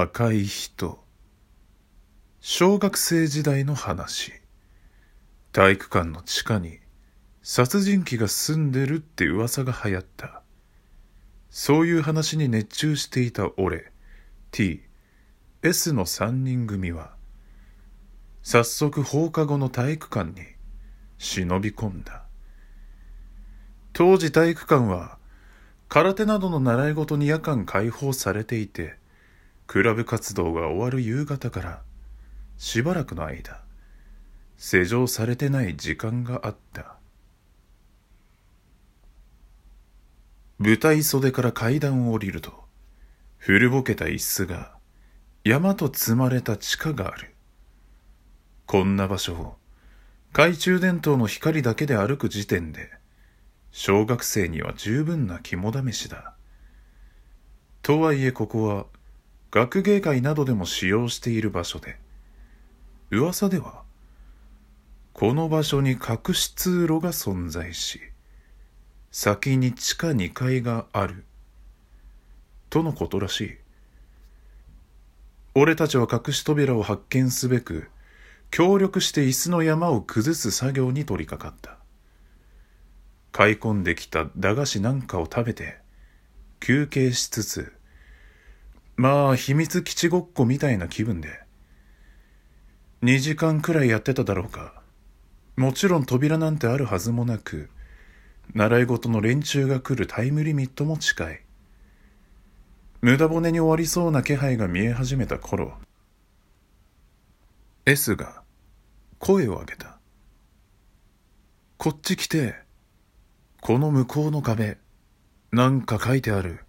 赤い人小学生時代の話体育館の地下に殺人鬼が住んでるって噂が流行ったそういう話に熱中していた俺 T S の3人組は早速放課後の体育館に忍び込んだ当時体育館は空手などの習い事に夜間解放されていてクラブ活動が終わる夕方からしばらくの間施錠されてない時間があった舞台袖から階段を降りると古ぼけた椅子が山と積まれた地下があるこんな場所を懐中電灯の光だけで歩く時点で小学生には十分な肝試しだとはいえここは学芸会などでも使用している場所で噂ではこの場所に隠し通路が存在し先に地下2階があるとのことらしい俺たちは隠し扉を発見すべく協力して椅子の山を崩す作業に取り掛かった買い込んできた駄菓子なんかを食べて休憩しつつまあ、秘密基地ごっこみたいな気分で。2時間くらいやってただろうか。もちろん扉なんてあるはずもなく、習い事の連中が来るタイムリミットも近い。無駄骨に終わりそうな気配が見え始めた頃、S が声を上げた。こっち来て、この向こうの壁、なんか書いてある。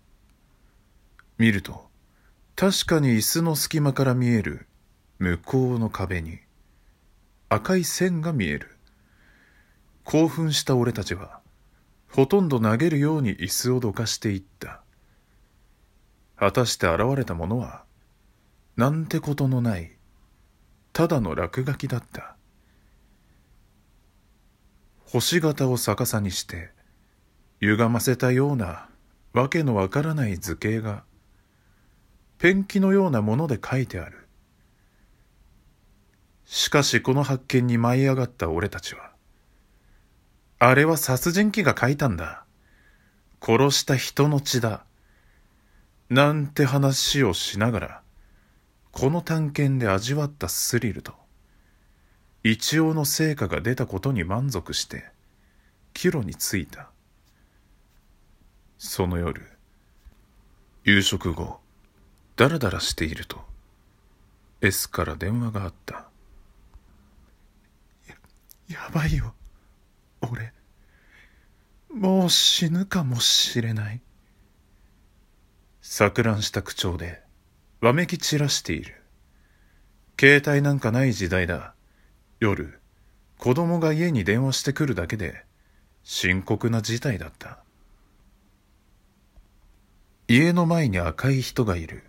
見ると、確かに椅子の隙間から見える向こうの壁に赤い線が見える興奮した俺たちはほとんど投げるように椅子をどかしていった果たして現れたものはなんてことのないただの落書きだった星形を逆さにして歪ませたようなわけのわからない図形がペンキのようなもので書いてある。しかしこの発見に舞い上がった俺たちは、あれは殺人鬼が書いたんだ。殺した人の血だ。なんて話をしながら、この探検で味わったスリルと、一応の成果が出たことに満足して、帰路に着いた。その夜、夕食後、ダラダラしていると S から電話があったややばいよ俺もう死ぬかもしれない錯乱した口調でわめき散らしている携帯なんかない時代だ夜子供が家に電話してくるだけで深刻な事態だった家の前に赤い人がいる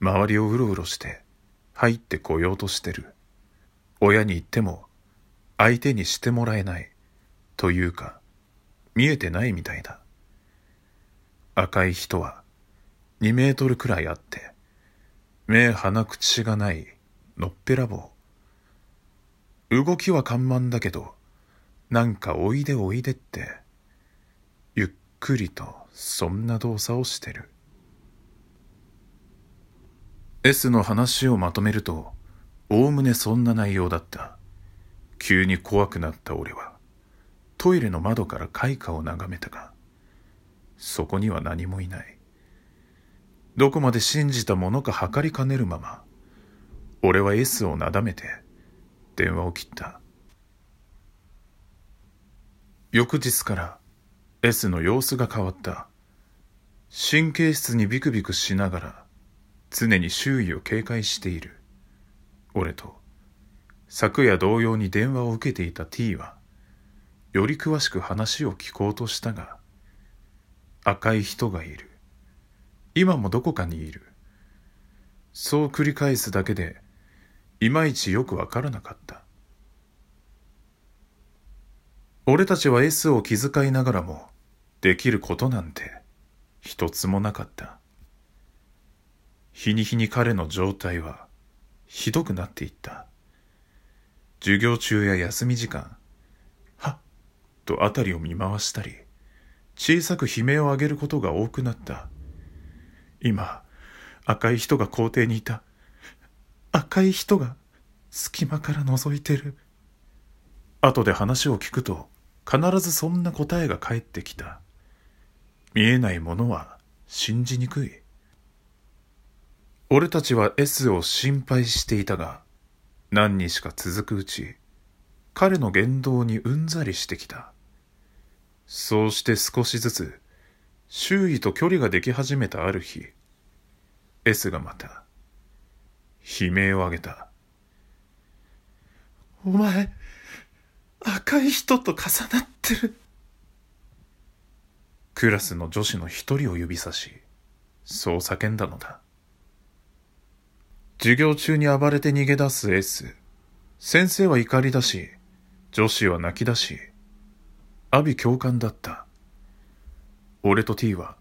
周りをうろうろして入ってこようとしてる。親に言っても相手にしてもらえない。というか、見えてないみたいだ。赤い人は2メートルくらいあって、目鼻口がないのっぺらぼう。動きは緩慢だけど、なんかおいでおいでって、ゆっくりとそんな動作をしてる。S の話をまとめると、おおむねそんな内容だった。急に怖くなった俺は、トイレの窓から開花を眺めたが、そこには何もいない。どこまで信じたものか測りかねるまま、俺は S をなだめて、電話を切った。翌日から S の様子が変わった。神経質にビクビクしながら、常に周囲を警戒している。俺と、昨夜同様に電話を受けていた T は、より詳しく話を聞こうとしたが、赤い人がいる。今もどこかにいる。そう繰り返すだけで、いまいちよくわからなかった。俺たちは S を気遣いながらも、できることなんて、一つもなかった。日に日に彼の状態はひどくなっていった。授業中や休み時間、はっと辺りを見回したり、小さく悲鳴を上げることが多くなった。今、赤い人が校庭にいた。赤い人が隙間から覗いてる。後で話を聞くと、必ずそんな答えが返ってきた。見えないものは信じにくい。俺たちは S を心配していたが、何日か続くうち、彼の言動にうんざりしてきた。そうして少しずつ、周囲と距離ができ始めたある日、S がまた、悲鳴を上げた。お前、赤い人と重なってる。クラスの女子の一人を指さし、そう叫んだのだ。授業中に暴れて逃げ出す S。先生は怒りだし、女子は泣き出し、阿ビ教官だった。俺と T は、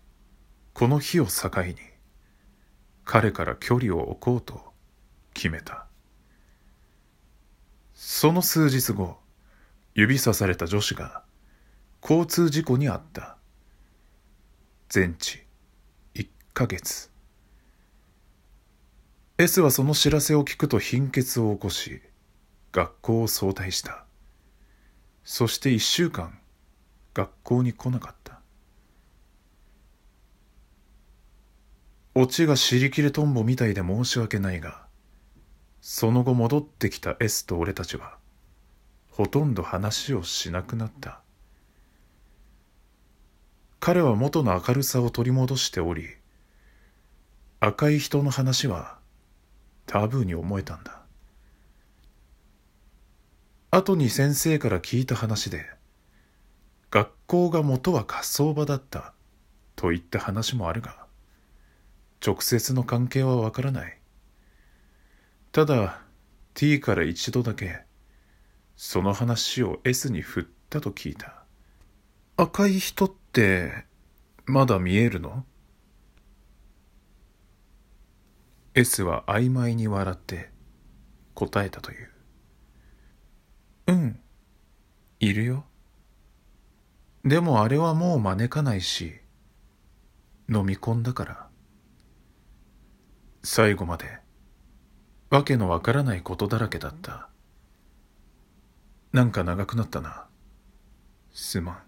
この日を境に、彼から距離を置こうと決めた。その数日後、指さされた女子が、交通事故に遭った。全治1ヶ月。S はその知らせを聞くと貧血を起こし学校を早退したそして1週間学校に来なかったオチが尻切れトンボみたいで申し訳ないがその後戻ってきた S と俺たちはほとんど話をしなくなった彼は元の明るさを取り戻しており赤い人の話はタブーに思えたんだ後に先生から聞いた話で学校が元は滑走場だったといった話もあるが直接の関係はわからないただ T から一度だけその話を S に振ったと聞いた赤い人ってまだ見えるの S は曖昧に笑って答えたという。うん、いるよ。でもあれはもう招かないし、飲み込んだから。最後まで、わけのわからないことだらけだった。なんか長くなったな。すまん。